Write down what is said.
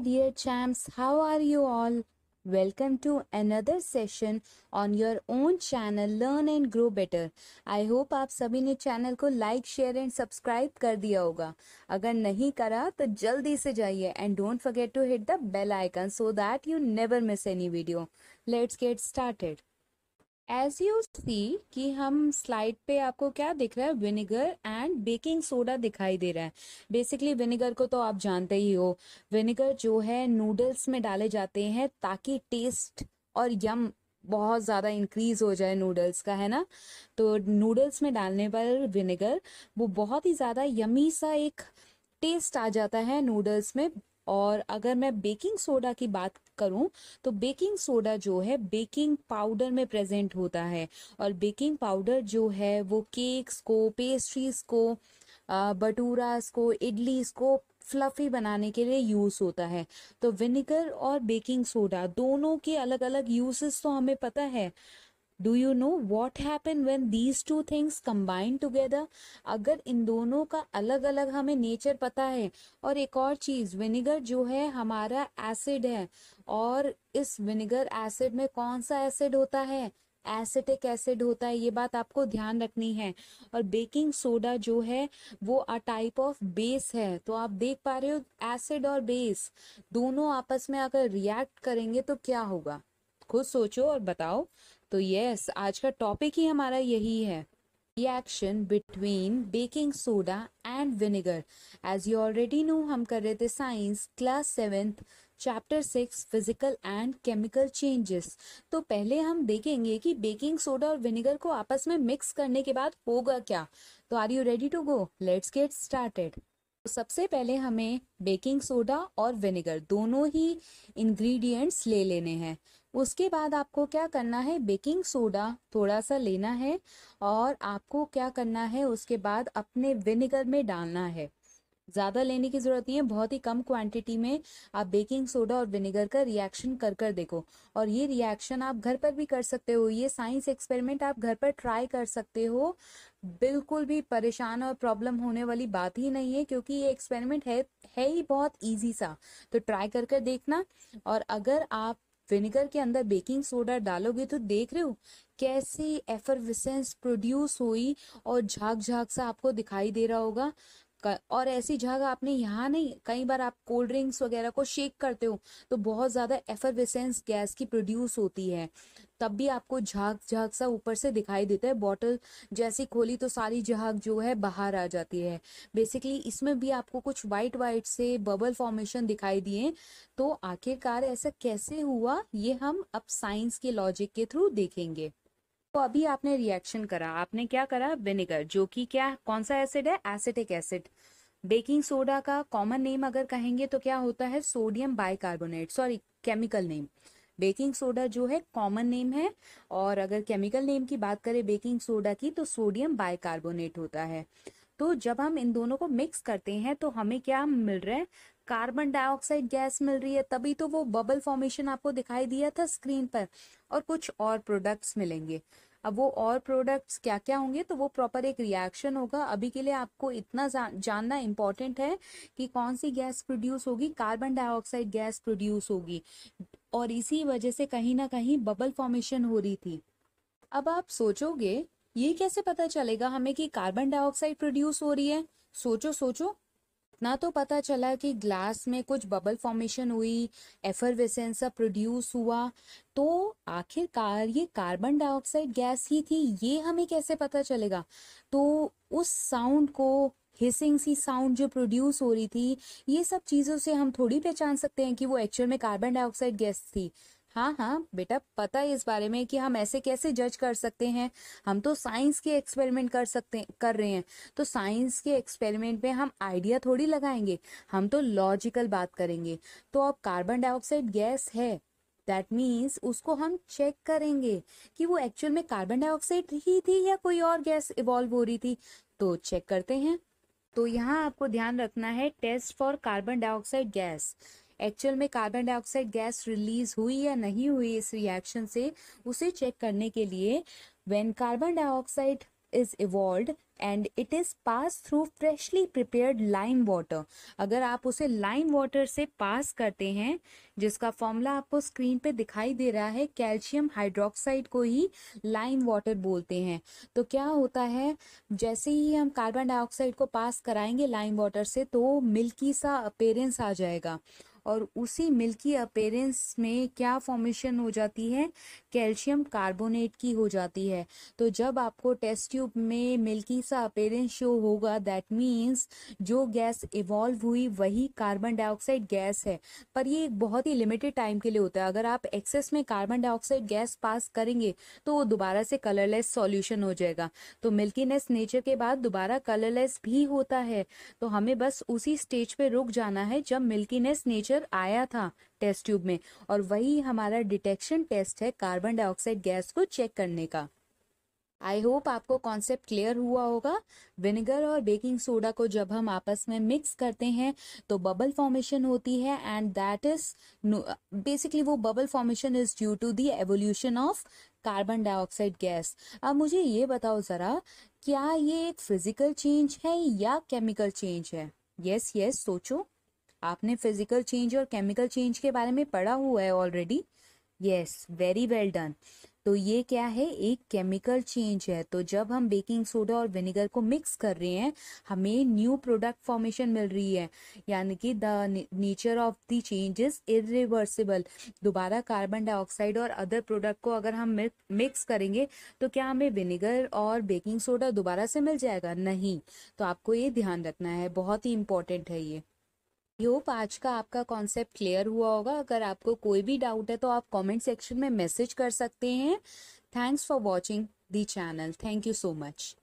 my dear champs, how are you all? Welcome to another session on your own channel learn and grow better I hope आप सभी ने channel को like share and subscribe कर दिया होगा अगर नहीं करा तो जल्दी से जाइए and don't forget to hit the bell icon so that you never miss any video let's get started as you see कि हम स्लाइड पे आपको क्या दिख रहा है विनेगर एंड बेकिंग सोडा दिखाई दे रहा है बेसिकली विनेगर को तो आप जानते ही हो विनेगर जो है नूडल्स में डाले जाते हैं ताकि टेस्ट और यम बहुत ज़्यादा इंक्रीज हो जाए नूडल्स का है ना तो नूडल्स में डालने पर विनेगर वो बहुत ही ज़्यादा यमी सा एक टेस्ट आ जाता है नूडल्स में और अगर मैं बेकिंग सोडा की बात करूं तो बेकिंग सोडा जो है बेकिंग पाउडर में प्रेजेंट होता है और बेकिंग पाउडर जो है वो केक्स को पेस्ट्रीज को बटूरास को इडलीस को फ्लफी बनाने के लिए यूज़ होता है तो विनेगर और बेकिंग सोडा दोनों के अलग अलग यूसेस तो हमें पता है do you know what happen when these two things combined together अगर इन दोनों का अलग अलग हमें नेचर पता है और एक और चीज़ विनेगर जो है हमारा एसिड है और इस विनेगर एसिड में कौन सा एसिड होता है एसिटिक एसिड होता है ये बात आपको ध्यान रखनी है और बेकिंग सोडा जो है वो अ टाइप ऑफ बेस है तो आप देख पा रहे हो एसिड और बेस दोनों आपस में अगर रिएक्ट करेंगे तो क्या होगा खुद सोचो और बताओ तो यस आज का टॉपिक ही हमारा यही है reaction between baking soda and vinegar as you already know हम कर रहे थे science class seventh chapter six physical and chemical changes तो पहले हम देखेंगे कि बेकिंग सोडा और विनेगर को आपस में मिक्स करने के बाद होगा क्या तो are you ready to go let's get started सबसे पहले हमें बेकिंग सोडा और विनेगर दोनों ही इंग्रेडिएंट्स ले लेने हैं उसके बाद आपको क्या करना है बेकिंग सोडा थोड़ा सा लेना है और आपको क्या करना है उसके बाद अपने विनेगर में डालना है ज़्यादा लेने की ज़रूरत नहीं है बहुत ही कम क्वांटिटी में आप बेकिंग सोडा और विनेगर का रिएक्शन कर कर देखो और ये रिएक्शन आप घर पर भी कर सकते हो ये साइंस एक्सपेरिमेंट आप घर पर ट्राई कर सकते हो बिल्कुल भी परेशान और प्रॉब्लम होने वाली बात ही नहीं है क्योंकि ये एक्सपेरिमेंट है है ही बहुत ईजी सा तो ट्राई कर कर देखना और अगर आप विनेगर के अंदर बेकिंग सोडा डालोगे तो देख रहे हो कैसे एफरविसेंस प्रोड्यूस हुई और झाग झाग सा आपको दिखाई दे रहा होगा और ऐसी जगह आपने यहाँ नहीं कई बार आप कोल्ड ड्रिंक्स वगैरह को शेक करते हो तो बहुत ज़्यादा एफरवेसेंस गैस की प्रोड्यूस होती है तब भी आपको झाग झाग सा ऊपर से दिखाई देता है बॉटल जैसी खोली तो सारी झाग जो है बाहर आ जाती है बेसिकली इसमें भी आपको कुछ वाइट वाइट से बबल फॉर्मेशन दिखाई दिए तो आखिरकार ऐसा कैसे हुआ ये हम अब साइंस के लॉजिक के थ्रू देखेंगे तो अभी आपने रिएक्शन करा आपने क्या करा विनेगर जो कि क्या कौन सा एसिड है एसिटिक एसिड बेकिंग सोडा का कॉमन नेम अगर कहेंगे तो क्या होता है sodium bicarbonate sorry chemical name baking soda जो है कॉमन नेम है और अगर केमिकल नेम की बात करें बेकिंग सोडा की तो सोडियम बाइकार्बोनेट होता है तो जब हम इन दोनों को मिक्स करते हैं तो हमें क्या मिल रहा है कार्बन डाइऑक्साइड गैस मिल रही है तभी तो वो बबल फॉर्मेशन आपको दिखाई दिया था स्क्रीन पर और कुछ और प्रोडक्ट्स मिलेंगे अब वो और प्रोडक्ट्स क्या क्या होंगे तो वो प्रॉपर एक रिएक्शन होगा अभी के लिए आपको इतना जानना इम्पॉर्टेंट है कि कौन सी गैस प्रोड्यूस होगी कार्बन डाइऑक्साइड गैस प्रोड्यूस होगी और इसी वजह से कहीं ना कहीं बबल फॉर्मेशन हो रही थी अब आप सोचोगे ये कैसे पता चलेगा हमें कि कार्बन डाइऑक्साइड प्रोड्यूस हो रही है सोचो सोचो इतना तो पता चला कि ग्लास में कुछ बबल फॉर्मेशन हुई एफरवेसेंस प्रोड्यूस हुआ तो आखिरकार ये कार्बन डाइऑक्साइड गैस ही थी ये हमें कैसे पता चलेगा तो उस साउंड को हिसिंग सी साउंड जो प्रोड्यूस हो रही थी ये सब चीज़ों से हम थोड़ी पहचान सकते हैं कि वो एक्चुअल में कार्बन डाइऑक्साइड गैस थी हाँ हाँ बेटा पता है इस बारे में कि हम ऐसे कैसे जज कर सकते हैं हम तो साइंस के एक्सपेरिमेंट कर सकते कर रहे हैं तो साइंस के एक्सपेरिमेंट में हम आइडिया थोड़ी लगाएंगे हम तो लॉजिकल बात करेंगे तो अब कार्बन डाइऑक्साइड गैस है दैट मीन्स उसको हम चेक करेंगे कि वो एक्चुअल में कार्बन डाइऑक्साइड ही थी या कोई और गैस इवॉल्व हो रही थी तो चेक करते हैं तो यहाँ आपको ध्यान रखना है test for carbon dioxide gas actual में कार्बन डाइऑक्साइड गैस रिलीज हुई या नहीं हुई इस रिएक्शन से उसे चेक करने के लिए when carbon dioxide is evolve and it is pass through freshly prepared lime water अगर आप उसे लाइम वाटर से पास करते हैं जिसका फॉर्मूला आपको स्क्रीन पे दिखाई दे रहा है कैल्शियम हाइड्रोक्साइड को ही लाइम वाटर बोलते हैं तो क्या होता है जैसे ही हम कार्बन डाइऑक्साइड को पास कराएंगे लाइम वाटर से तो मिल्की सा अपेरेंस आ जाएगा और उसी मिल्की अपेरेंस में क्या फॉर्मेशन हो जाती है कैल्शियम कार्बोनेट की हो जाती है तो जब आपको टेस्ट ट्यूब में मिल्की सा अपेरेंस शो होगा दैट मीन्स जो गैस इवॉल्व हुई वही कार्बन डाइऑक्साइड गैस है पर ये एक बहुत ही लिमिटेड टाइम के लिए होता है अगर आप एक्सेस में कार्बन डाइऑक्साइड गैस पास करेंगे तो वो दोबारा से कलरलेस सॉल्यूशन हो जाएगा तो मिल्कीनेस नेचर के बाद दोबारा कलरलेस भी होता है तो हमें बस उसी स्टेज पे रुक जाना है जब मिल्कीनेस नेचर टेम्परेचर आया था टेस्ट ट्यूब में और वही हमारा डिटेक्शन टेस्ट है कार्बन डाइऑक्साइड गैस को चेक करने का आई होप आपको कॉन्सेप्ट क्लियर हुआ होगा विनेगर और बेकिंग सोडा को जब हम आपस में मिक्स करते हैं तो बबल फॉर्मेशन होती है एंड दैट इज बेसिकली वो bubble formation is due to the evolution of carbon dioxide gas अब मुझे ये बताओ ज़रा क्या ये एक फिजिकल चेंज है या केमिकल चेंज है यस yes, यस yes, सोचो आपने फिजिकल चेंज और केमिकल चेंज के बारे में पढ़ा हुआ है already yes very well done तो ये क्या है एक केमिकल चेंज है तो जब हम बेकिंग सोडा और विनेगर को मिक्स कर रहे हैं हमें न्यू प्रोडक्ट फॉर्मेशन मिल रही है यानी कि the nature of the change is irreversible दोबारा कार्बन डाइऑक्साइड और अदर प्रोडक्ट को अगर हम मिक्स करेंगे तो क्या हमें विनेगर और बेकिंग सोडा दोबारा से मिल जाएगा नहीं तो आपको ये ध्यान रखना है बहुत ही इंपॉर्टेंट है ये आई होप आज का आपका कॉन्सेप्ट क्लियर हुआ होगा अगर आपको कोई भी डाउट है तो आप कमेंट सेक्शन में मैसेज कर सकते हैं thanks for watching the channel thank you so much